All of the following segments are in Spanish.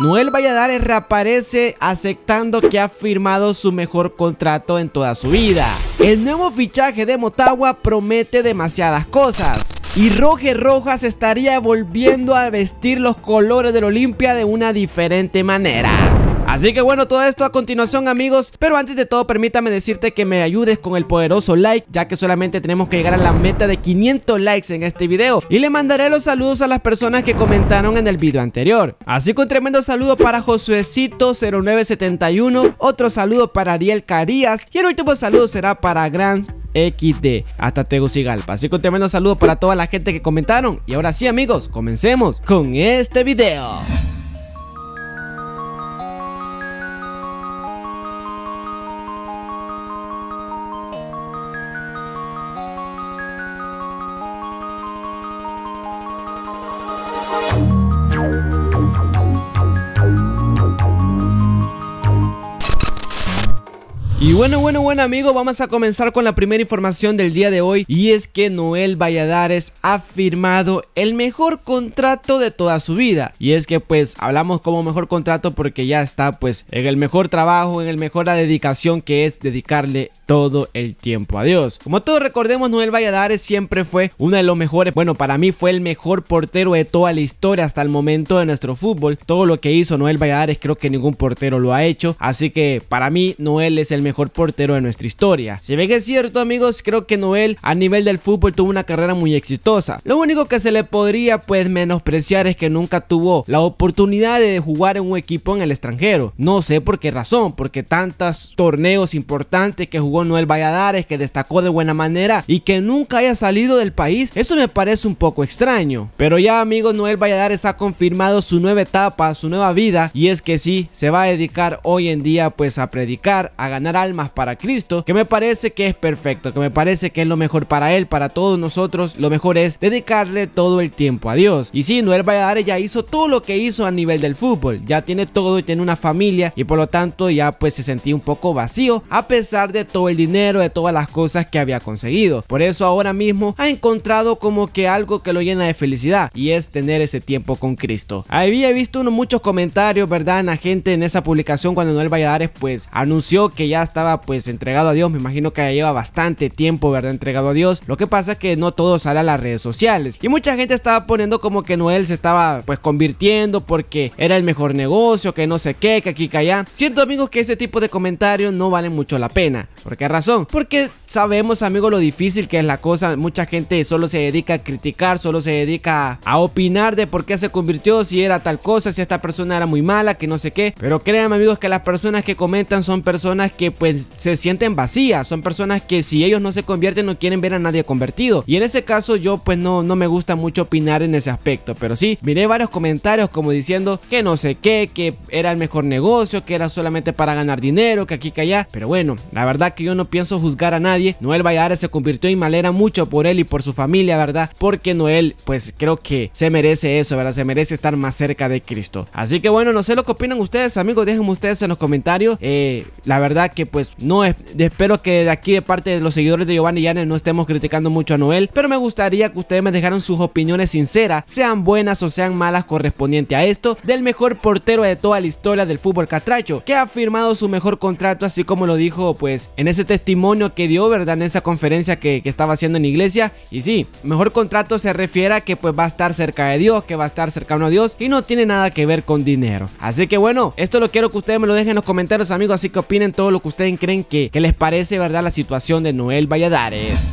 Noel Valladares reaparece aceptando que ha firmado su mejor contrato en toda su vida. El nuevo fichaje de Motagua promete demasiadas cosas. Y Roger Rojas estaría volviendo a vestir los colores del Olimpia de una diferente manera. Así que bueno, todo esto a continuación amigos, pero antes de todo permítame decirte que me ayudes con el poderoso like, ya que solamente tenemos que llegar a la meta de 500 likes en este video y le mandaré los saludos a las personas que comentaron en el video anterior. Así que un tremendo saludo para Josuecito0971, otro saludo para Ariel Carías y el último saludo será para Gran XD hasta Tegucigalpa. Así que un tremendo saludo para toda la gente que comentaron. Y ahora sí amigos, comencemos con este video. bueno, bueno, bueno amigo, vamos a comenzar con la primera información del día de hoy y es que Noel Valladares ha firmado el mejor contrato de toda su vida. Y es que pues hablamos como mejor contrato porque ya está pues en el mejor trabajo, en el mejor la dedicación que es dedicarle todo el tiempo a Dios. Como todos recordemos, Noel Valladares siempre fue uno de los mejores, bueno, para mí fue el mejor portero de toda la historia hasta el momento de nuestro fútbol. Todo lo que hizo Noel Valladares creo que ningún portero lo ha hecho, así que para mí Noel es el mejor portero de nuestra historia. Si bien es cierto amigos, creo que Noel a nivel del fútbol tuvo una carrera muy exitosa. Lo único que se le podría pues menospreciar es que nunca tuvo la oportunidad de jugar en un equipo en el extranjero. No sé por qué razón, porque tantos torneos importantes que jugó Noel Valladares, que destacó de buena manera y que nunca haya salido del país, eso me parece un poco extraño. Pero ya amigos, Noel Valladares ha confirmado su nueva etapa, su nueva vida y es que sí, se va a dedicar hoy en día pues a predicar, a ganar alma para Cristo, que me parece que es perfecto, que me parece que es lo mejor para Él, para todos nosotros, lo mejor es dedicarle todo el tiempo a Dios. Y si, Noel Valladares ya hizo todo lo que hizo a nivel del fútbol, ya tiene todo y tiene una familia y por lo tanto ya pues se sentía un poco vacío a pesar de todo el dinero, de todas las cosas que había conseguido. Por eso ahora mismo ha encontrado como que algo que lo llena de felicidad y es tener ese tiempo con Cristo. Había visto muchos comentarios, ¿verdad? En la gente en esa publicación cuando Noel Valladares pues anunció que ya estaba pues entregado a Dios, me imagino que ya lleva bastante tiempo, ¿verdad? Entregado a Dios. Lo que pasa es que no todo sale a las redes sociales. Y mucha gente estaba poniendo como que Noel se estaba pues convirtiendo porque era el mejor negocio, que no sé qué, que aquí que allá. Siento amigos que ese tipo de comentarios no valen mucho la pena. ¿Por qué razón? Porque sabemos, amigos, lo difícil que es la cosa. Mucha gente solo se dedica a criticar, solo se dedica a opinar de por qué se convirtió, si era tal cosa, si esta persona era muy mala, que no sé qué. Pero créanme, amigos, que las personas que comentan son personas que pues se sienten vacías. Son personas que si ellos no se convierten no quieren ver a nadie convertido. Y en ese caso yo pues no, no me gusta mucho opinar en ese aspecto. Pero sí, miré varios comentarios como diciendo que no sé qué, que era el mejor negocio, que era solamente para ganar dinero, que aquí que allá. Pero bueno, la verdad que que yo no pienso juzgar a nadie. Noel Valladares se convirtió en malera mucho por él y por su familia, ¿verdad? Porque Noel, pues creo que se merece eso, ¿verdad? Se merece estar más cerca de Cristo. Así que bueno, no sé lo que opinan ustedes, amigos. Déjenme ustedes en los comentarios. Eh, la verdad que pues no es, espero que de aquí de parte de los seguidores de Giovanni Yanes no estemos criticando mucho a Noel, pero me gustaría que ustedes me dejaran sus opiniones sinceras, sean buenas o sean malas correspondiente a esto, del mejor portero de toda la historia del fútbol catracho, que ha firmado su mejor contrato así como lo dijo pues en ese testimonio que dio, ¿verdad? En esa conferencia que, estaba haciendo en iglesia. Y sí, mejor contrato se refiere a que pues va a estar cerca de Dios, que va a estar cercano a Dios y no tiene nada que ver con dinero. Así que bueno, esto lo quiero que ustedes me lo dejen en los comentarios, amigos. Así que opinen todo lo que ustedes creen que, que les parece, ¿verdad? La situación de Noel Valladares.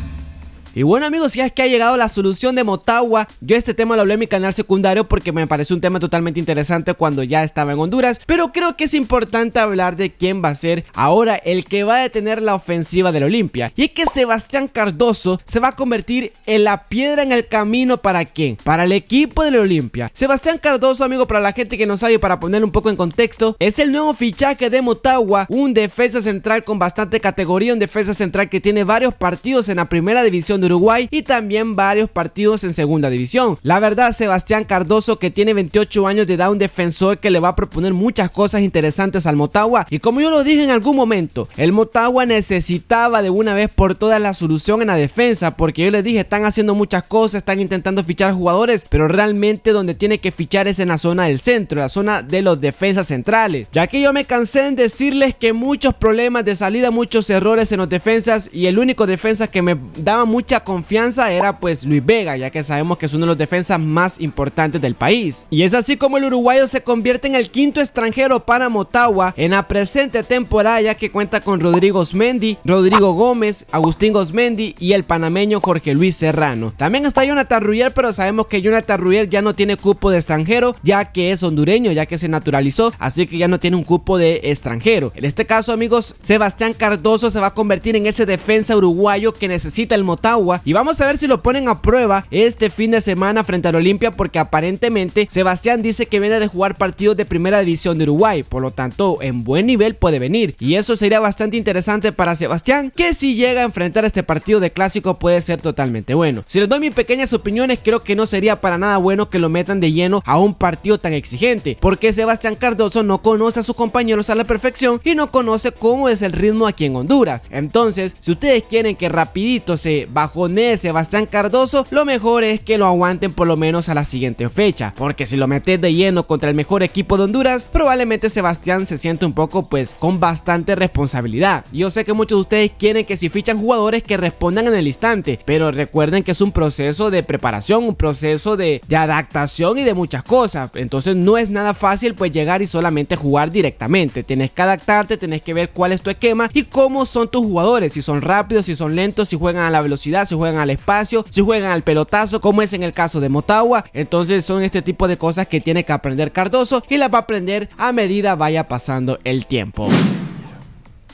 Y bueno amigos, ya es que ha llegado la solución de Motagua. Yo este tema lo hablé en mi canal secundario porque me pareció un tema totalmente interesante cuando ya estaba en Honduras. Pero creo que es importante hablar de quién va a ser ahora el que va a detener la ofensiva del Olimpia. Y es que Sebastián Cardoso se va a convertir en la piedra en el camino para quién? Para el equipo del Olimpia. Sebastián Cardoso, amigo, para la gente que no sabe, para ponerlo un poco en contexto, es el nuevo fichaje de Motagua, un defensa central con bastante categoría, un defensa central que tiene varios partidos en la primera división de Uruguay y también varios partidos en segunda división. La verdad, Sebastián Cardoso, que tiene 28 años de edad, un defensor que le va a proponer muchas cosas interesantes al Motagua. Y como yo lo dije en algún momento, el Motagua necesitaba de una vez por todas la solución en la defensa, porque yo les dije, están haciendo muchas cosas, están intentando fichar jugadores, pero realmente donde tiene que fichar es en la zona del centro, la zona de los defensas centrales. Ya que yo me cansé en decirles que muchos problemas de salida, muchos errores en los defensas y el único defensa que me daba mucha confianza era pues Luis Vega, ya que sabemos que es uno de los defensas más importantes del país. Y es así como el uruguayo se convierte en el quinto extranjero para Motagua en la presente temporada ya que cuenta con Rodrigo Osmendi, Rodrigo Gómez, Agustín Osmendi y el panameño Jorge Luis Serrano. También está Jonathan Ruyer, pero sabemos que Jonathan Ruyer ya no tiene cupo de extranjero, ya que es hondureño, ya que se naturalizó, así que ya no tiene un cupo de extranjero. En este caso, amigos, Sebastián Cardoso se va a convertir en ese defensa uruguayo que necesita el Motagua y vamos a ver si lo ponen a prueba este fin de semana frente al Olimpia porque aparentemente Sebastián dice que viene de jugar partidos de primera división de Uruguay, por lo tanto en buen nivel puede venir y eso sería bastante interesante para Sebastián que si llega a enfrentar este partido de clásico puede ser totalmente bueno. Si les doy mis pequeñas opiniones creo que no sería para nada bueno que lo metan de lleno a un partido tan exigente porque Sebastián Cardoso no conoce a sus compañeros a la perfección y no conoce cómo es el ritmo aquí en Honduras. Entonces si ustedes quieren que rapidito se bajo ese Sebastián Cardoso, lo mejor es que lo aguanten por lo menos a la siguiente fecha, porque si lo metes de lleno contra el mejor equipo de Honduras, probablemente Sebastián se siente un poco pues con bastante responsabilidad. Yo sé que muchos de ustedes quieren que si fichan jugadores que respondan en el instante, pero recuerden que es un proceso de preparación, un proceso de, de adaptación y de muchas cosas, entonces no es nada fácil pues llegar y solamente jugar directamente, tienes que adaptarte, tienes que ver cuál es tu esquema y cómo son tus jugadores, si son rápidos, si son lentos, si juegan a la velocidad, si juegan al espacio, si juegan al pelotazo, como es en el caso de Motagua. Entonces son este tipo de cosas que tiene que aprender Cardoso y las va a aprender a medida vaya pasando el tiempo.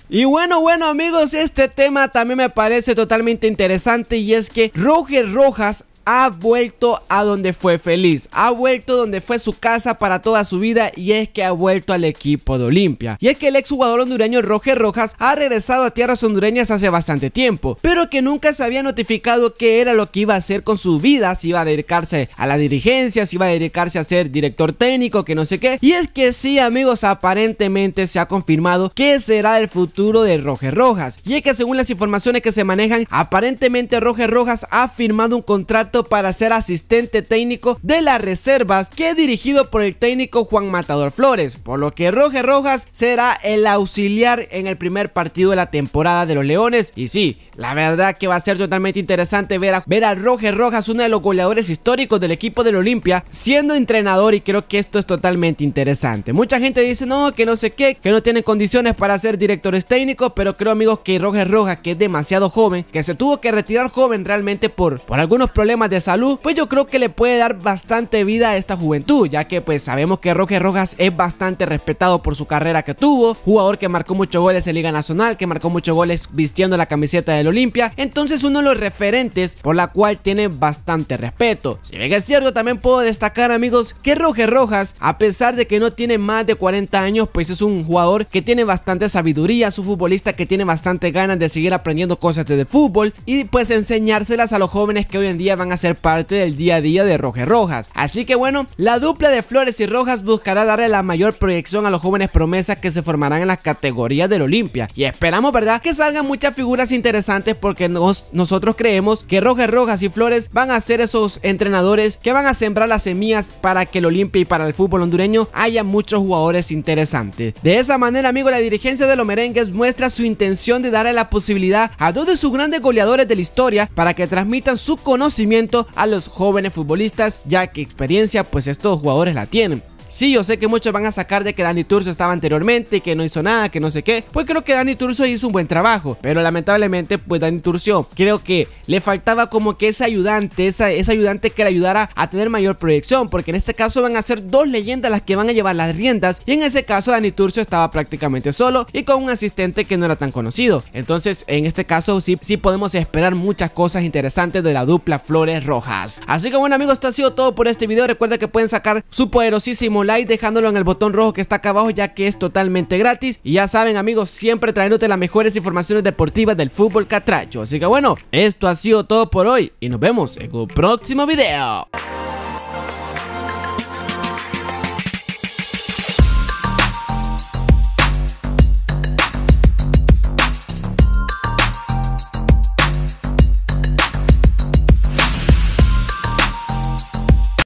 Y bueno, bueno amigos, este tema también me parece totalmente interesante y es que Roger Rojas ha vuelto a donde fue feliz, ha vuelto donde fue su casa para toda su vida y es que ha vuelto al equipo de Olimpia. Y es que el ex jugador hondureño Roger Rojas ha regresado a tierras hondureñas hace bastante tiempo, pero que nunca se había notificado qué era lo que iba a hacer con su vida, si iba a dedicarse a la dirigencia, si iba a dedicarse a ser director técnico, que no sé qué. Y es que sí amigos, aparentemente se ha confirmado que será el futuro de Roger Rojas. Y es que según las informaciones que se manejan, aparentemente Roger Rojas ha firmado un contrato para ser asistente técnico de las reservas que es dirigido por el técnico Juan Matador Flores, por lo que Roger Rojas será el auxiliar en el primer partido de la temporada de los Leones y sí, la verdad que va a ser totalmente interesante ver a, ver a Roger Rojas, uno de los goleadores históricos del equipo del Olimpia, siendo entrenador y creo que esto es totalmente interesante. Mucha gente dice no, que no sé qué, que no tiene condiciones para ser directores técnicos, pero creo amigos que Roger Rojas, que es demasiado joven, que se tuvo que retirar joven realmente por, por algunos problemas de salud, pues yo creo que le puede dar bastante vida a esta juventud, ya que pues sabemos que Roger Rojas es bastante respetado por su carrera que tuvo, jugador que marcó muchos goles en Liga Nacional, que marcó muchos goles vistiendo la camiseta del Olimpia, entonces uno de los referentes por la cual tiene bastante respeto. Si bien es cierto, también puedo destacar amigos que Roger Rojas, a pesar de que no tiene más de 40 años, pues es un jugador que tiene bastante sabiduría, es un futbolista que tiene bastante ganas de seguir aprendiendo cosas de fútbol y pues enseñárselas a los jóvenes que hoy en día van a ser parte del día a día de Roger Rojas. Así que bueno, la dupla de Flores y Rojas buscará darle la mayor proyección a los jóvenes promesas que se formarán en las categorías del Olimpia. Y esperamos, ¿verdad?, que salgan muchas figuras interesantes porque nosotros creemos que Rojas Rojas y Flores van a ser esos entrenadores que van a sembrar las semillas para que el Olimpia y para el fútbol hondureño haya muchos jugadores interesantes. De esa manera, amigo, la dirigencia de los merengues muestra su intención de darle la posibilidad a dos de sus grandes goleadores de la historia para que transmitan su conocimiento a los jóvenes futbolistas ya que experiencia pues estos jugadores la tienen. Sí, yo sé que muchos van a sacar de que Dani Turcio estaba anteriormente y que no hizo nada, que no sé qué. Pues creo que Dani Turcio hizo un buen trabajo, pero lamentablemente pues Dani Turcio creo que le faltaba como que ese ayudante, esa, ese ayudante que le ayudara a tener mayor proyección, porque en este caso van a ser dos leyendas las que van a llevar las riendas y en ese caso Dani Turcio estaba prácticamente solo y con un asistente que no era tan conocido. Entonces en este caso sí, sí podemos esperar muchas cosas interesantes de la dupla Flores Rojas. Así que bueno amigos, esto ha sido todo por este video. Recuerda que pueden sacar su poderosísimo like dejándolo en el botón rojo que está acá abajo ya que es totalmente gratis. Y ya saben amigos, siempre trayéndote las mejores informaciones deportivas del fútbol catracho. Así que bueno, esto ha sido todo por hoy y nos vemos en un próximo video.